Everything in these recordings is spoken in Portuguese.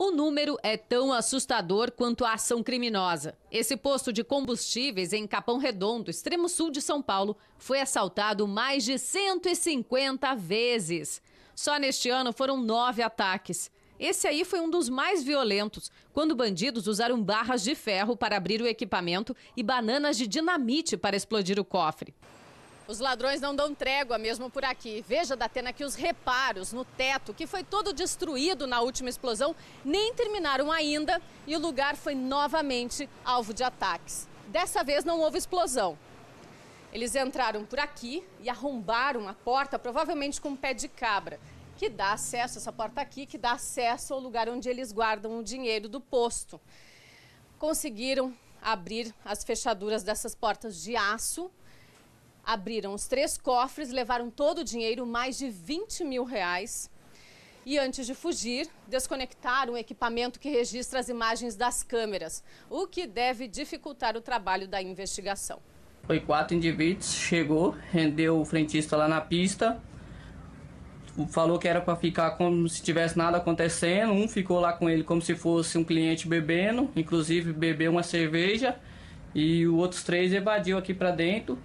O número é tão assustador quanto a ação criminosa. Esse posto de combustíveis em Capão Redondo, extremo sul de São Paulo, foi assaltado mais de 150 vezes. Só neste ano foram nove ataques. Esse aí foi um dos mais violentos, quando bandidos usaram barras de ferro para abrir o equipamento e bananas de dinamite para explodir o cofre. Os ladrões não dão trégua mesmo por aqui. Veja, Datena, que os reparos no teto, que foi todo destruído na última explosão, nem terminaram ainda e o lugar foi novamente alvo de ataques. Dessa vez não houve explosão. Eles entraram por aqui e arrombaram a porta, provavelmente com um pé de cabra, que dá acesso, essa porta aqui, que dá acesso ao lugar onde eles guardam o dinheiro do posto. Conseguiram abrir as fechaduras dessas portas de aço abriram os três cofres, levaram todo o dinheiro, mais de 20 mil reais. E antes de fugir, desconectaram o equipamento que registra as imagens das câmeras, o que deve dificultar o trabalho da investigação. Foi quatro indivíduos, chegou, rendeu o frentista lá na pista, falou que era para ficar como se tivesse nada acontecendo. Um ficou lá com ele como se fosse um cliente bebendo, inclusive bebeu uma cerveja, e os outros três evadiu aqui para dentro.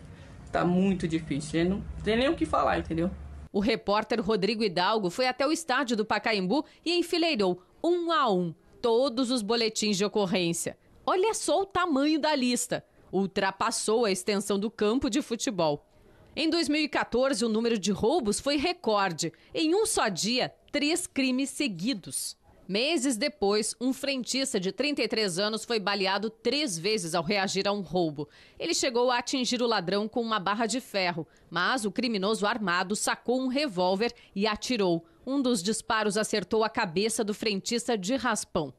Tá muito difícil. não tem nem o que falar, entendeu? O repórter Rodrigo Hidalgo foi até o estádio do Pacaembu e enfileirou um a um todos os boletins de ocorrência. Olha só o tamanho da lista. Ultrapassou a extensão do campo de futebol. Em 2014, o número de roubos foi recorde. Em um só dia, três crimes seguidos. Meses depois, um frentista de 33 anos foi baleado três vezes ao reagir a um roubo. Ele chegou a atingir o ladrão com uma barra de ferro, mas o criminoso armado sacou um revólver e atirou. Um dos disparos acertou a cabeça do frentista de raspão.